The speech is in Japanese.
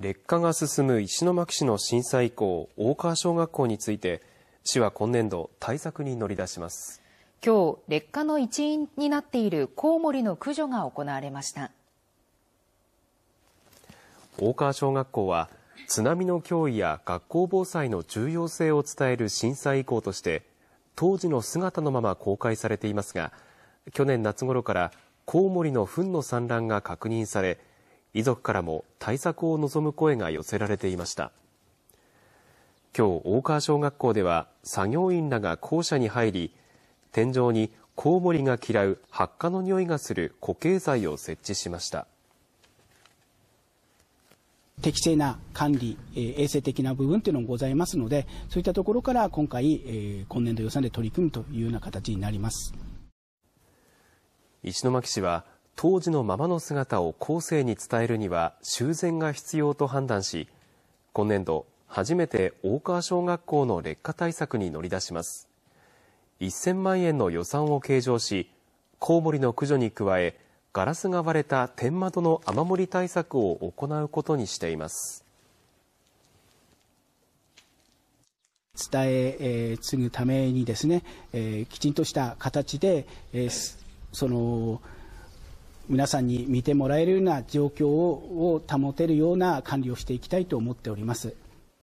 劣化が進む石巻市の震災以降、大川小学校について、市は今年度、対策に乗り出します。今日、劣化の一因になっているコウモリの駆除が行われました。大川小学校は、津波の脅威や学校防災の重要性を伝える震災以降として、当時の姿のまま公開されていますが、去年夏頃からコウモリの糞の散乱が確認され、遺族からも対策を望む声が寄せられていました。今日、大川小学校では作業員らが校舎に入り、天井にコウモリが嫌う発火の匂いがする固形剤を設置しました。適正な管理、衛生的な部分というのもございますので、そういったところから今回、今年度予算で取り組むというような形になります。石巻市は当時のままの姿を後世に伝えるには修繕が必要と判断し、今年度、初めて大川小学校の劣化対策に乗り出します。1000万円の予算を計上し、コウモリの駆除に加え、ガラスが割れた天窓の雨漏り対策を行うことにしています。伝ええ継ぐためにですね、えー、きちんとした形で、えー、その皆さんに見てもらえるような状況を保てるような管理をしていきたいと思っております。